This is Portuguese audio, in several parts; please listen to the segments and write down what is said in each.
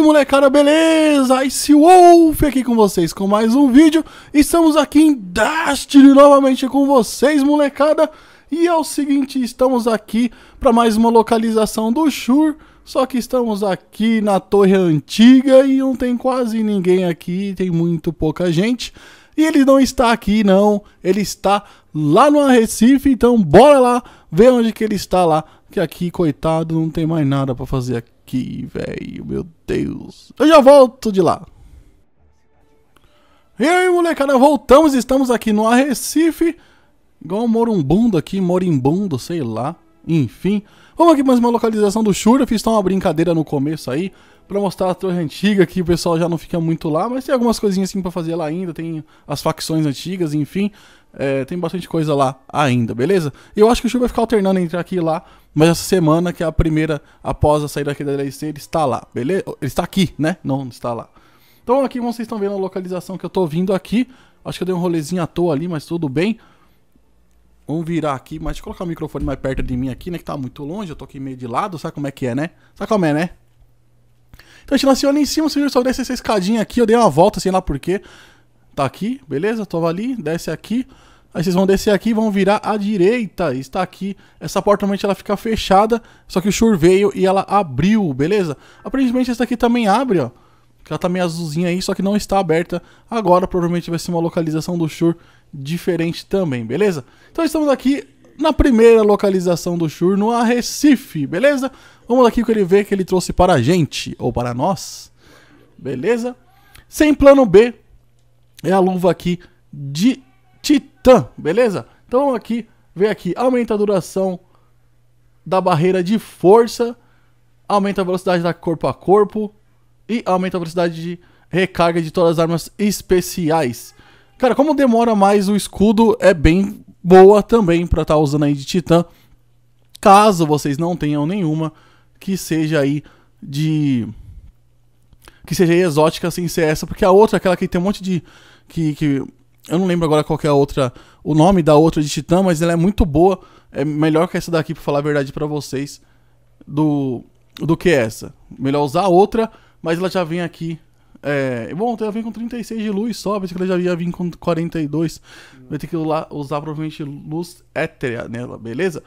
aí molecada, beleza? Ice Wolf aqui com vocês com mais um vídeo Estamos aqui em Destiny novamente com vocês molecada E é o seguinte, estamos aqui para mais uma localização do Shure Só que estamos aqui na torre antiga e não tem quase ninguém aqui, tem muito pouca gente e ele não está aqui, não. Ele está lá no Recife. Então, bora lá ver onde que ele está lá. Que aqui, coitado, não tem mais nada para fazer aqui aqui, velho. Meu Deus. Eu já volto de lá. E aí, molecada, voltamos. Estamos aqui no Arrecife. Igual um morumbundo aqui, morimbundo, sei lá. Enfim, vamos aqui mais uma localização do Shura. Fiz só uma brincadeira no começo aí para mostrar a torre antiga que o pessoal já não fica muito lá, mas tem algumas coisinhas assim para fazer lá ainda. Tem as facções antigas, enfim, é, tem bastante coisa lá ainda, beleza? Eu acho que o Shura vai ficar alternando entre aqui e lá, mas essa semana que é a primeira após a saída aqui da DLC ele está lá, beleza? Ele está aqui, né? Não está lá. Então aqui vocês estão vendo a localização que eu tô vindo aqui. Acho que eu dei um rolezinho à toa ali, mas tudo bem. Vamos virar aqui, mas deixa eu colocar o microfone mais perto de mim aqui, né? Que tá muito longe, eu tô aqui meio de lado, sabe como é que é, né? Sabe como é, né? Então a gente nasceu ali em cima, vocês viram só desce essa escadinha aqui, eu dei uma volta, sei lá porquê. Tá aqui, beleza? Tava ali, desce aqui. Aí vocês vão descer aqui vão virar à direita. Está aqui. Essa porta normalmente ela fica fechada, só que o Shur veio e ela abriu, beleza? Aparentemente essa aqui também abre, ó que ela tá meio azulzinha aí, só que não está aberta agora. Provavelmente vai ser uma localização do Shure diferente também, beleza? Então estamos aqui na primeira localização do Shure, no Arrecife, beleza? Vamos aqui com ele ver que ele trouxe para a gente, ou para nós, beleza? Sem plano B, é a luva aqui de Titã, beleza? Então vamos aqui, ver aqui, aumenta a duração da barreira de força, aumenta a velocidade da corpo a corpo, e aumenta a velocidade de recarga de todas as armas especiais. Cara, como demora mais o escudo, é bem boa também para estar tá usando aí de titã. Caso vocês não tenham nenhuma que seja aí de que seja aí exótica sem ser essa, porque a outra, aquela que tem um monte de que, que eu não lembro agora qual é a outra, o nome da outra de Titã, mas ela é muito boa, é melhor que essa daqui para falar a verdade para vocês do do que essa. Melhor usar a outra mas ela já vem aqui. É, bom, ela vem com 36 de luz só, pensei que ela já ia vir com 42. Vai ter que usar, provavelmente luz hétrea nela, beleza?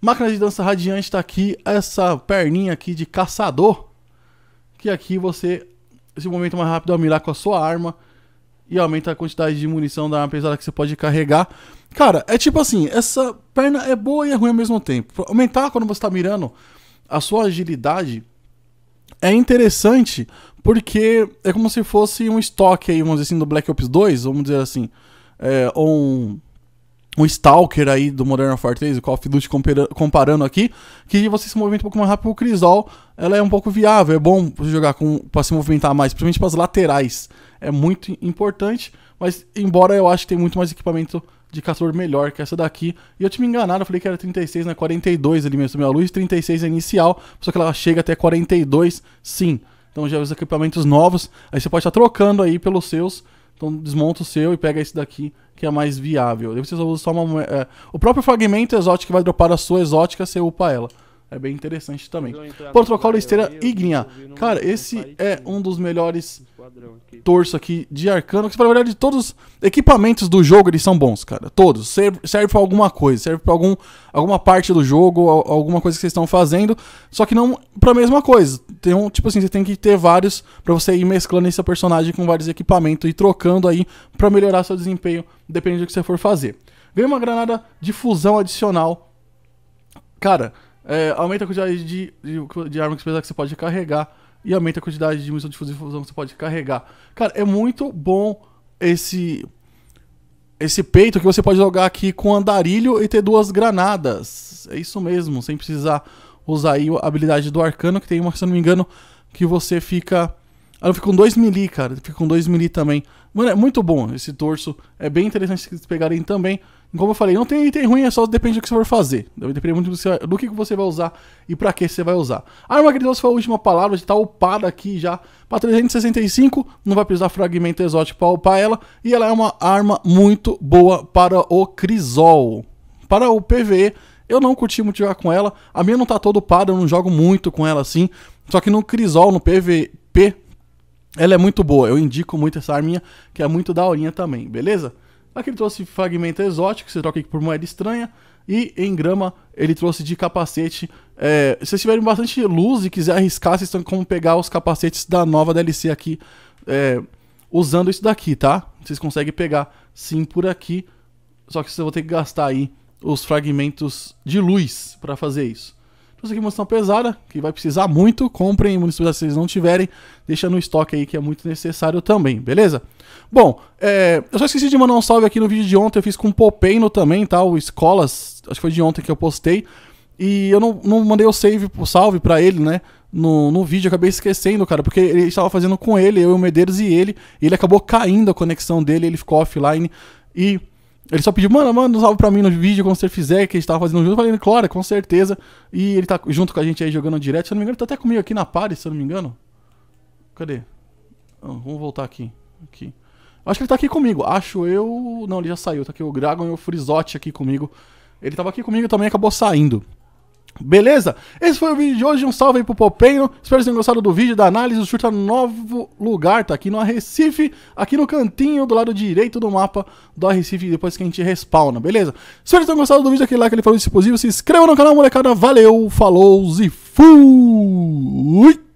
Máquina de dança radiante tá aqui, essa perninha aqui de caçador. Que aqui você se movimenta mais rápido ao mirar com a sua arma e aumenta a quantidade de munição da arma pesada que você pode carregar. Cara, é tipo assim, essa perna é boa e é ruim ao mesmo tempo. Aumentar quando você está mirando a sua agilidade é interessante porque é como se fosse um estoque aí, vamos dizer assim, do Black Ops 2, vamos dizer assim, é, ou um, um Stalker aí do Modern Warfare 3, o Call of Duty comparando aqui, que você se movimenta um pouco mais rápido, o Crisol, ela é um pouco viável, é bom jogar com para se movimentar mais, principalmente para as laterais. É muito importante, mas embora eu acho que tem muito mais equipamento de calor melhor que essa daqui. E eu tinha me enganado, eu falei que era 36, né? 42 ali mesmo, minha luz, 36 é inicial, só que ela chega até 42, sim. Então já os equipamentos novos, aí você pode estar trocando aí pelos seus, então desmonta o seu e pega esse daqui, que é mais viável. Depois você só usa só uma... É, o próprio fragmento exótico que vai dropar a sua exótica, você upa ela. É bem interessante também. Protocolo esteira ígnea. Cara, esse é um dos melhores torço aqui de Arcano, que na verdade todos os equipamentos do jogo eles são bons, cara. Todos. Serve, serve pra alguma coisa, serve pra algum, alguma parte do jogo, alguma coisa que vocês estão fazendo, só que não pra mesma coisa. Tem um, tipo assim, você tem que ter vários pra você ir mesclando esse personagem com vários equipamentos e trocando aí pra melhorar seu desempenho, dependendo do que você for fazer. Vem uma granada de fusão adicional. Cara, é, aumenta a quantidade de, de, de arma que você pode carregar e aumenta a quantidade de dimensão de fusão que você pode carregar. Cara, é muito bom esse esse peito que você pode jogar aqui com andarilho e ter duas granadas. É isso mesmo, sem precisar usar aí a habilidade do arcano, que tem uma, se eu não me engano, que você fica... Ah, fica com 2 melee, cara. Fica com 2 melee também. Mano, é muito bom esse torso. É bem interessante que vocês pegarem também. Como eu falei, não tem item ruim, é só depende do que você for fazer. Depende muito do, do que você vai usar e para que você vai usar. A ah, arma gridosa foi a última palavra, está upada aqui já para 365. Não vai precisar fragmento exótico para upar ela. E ela é uma arma muito boa para o Crisol. Para o PVE, eu não curti muito jogar com ela. A minha não tá toda upada, eu não jogo muito com ela assim. Só que no Crisol, no PVP, ela é muito boa. Eu indico muito essa arminha, que é muito daorinha também, beleza? Aqui ele trouxe fragmento exótico, você troca aqui por moeda estranha. E em grama ele trouxe de capacete. É, se vocês tiverem bastante luz e quiser arriscar, vocês estão como pegar os capacetes da nova DLC aqui. É, usando isso daqui, tá? Vocês conseguem pegar sim por aqui. Só que vocês vão ter que gastar aí os fragmentos de luz para fazer isso. Trouxe que é munição pesada, que vai precisar muito. Comprem munição se vocês não tiverem. Deixa no estoque aí, que é muito necessário também, beleza? Bom, é, eu só esqueci de mandar um salve aqui no vídeo de ontem. Eu fiz com o Popeino também, tá? O Escolas, acho que foi de ontem que eu postei. E eu não, não mandei o save, o salve pra ele, né? No, no vídeo, eu acabei esquecendo, cara, porque ele estava fazendo com ele, eu e o Medeiros e ele, e ele acabou caindo a conexão dele, ele ficou offline e ele só pediu, mano, manda um salve pra mim no vídeo, quando você fizer, que a gente tava fazendo junto. Eu falei, claro, com certeza. E ele tá junto com a gente aí jogando direto. Se eu não me engano, ele tá até comigo aqui na party, se eu não me engano. Cadê? Ah, vamos voltar aqui. Aqui. Acho que ele tá aqui comigo. Acho eu. Não, ele já saiu. Tá aqui o Dragon e o Frizote aqui comigo. Ele tava aqui comigo também acabou saindo. Beleza? Esse foi o vídeo de hoje. Um salve aí pro Popenho. Espero que vocês tenham gostado do vídeo, da análise. O Shur tá no novo lugar, tá aqui no Arrecife, aqui no cantinho do lado direito do mapa do Arrecife, depois que a gente respawna, beleza? Espero que vocês tenham gostado do vídeo, aquele like, ele falou se possível. Se inscreva no canal, molecada. Valeu, falou e fui!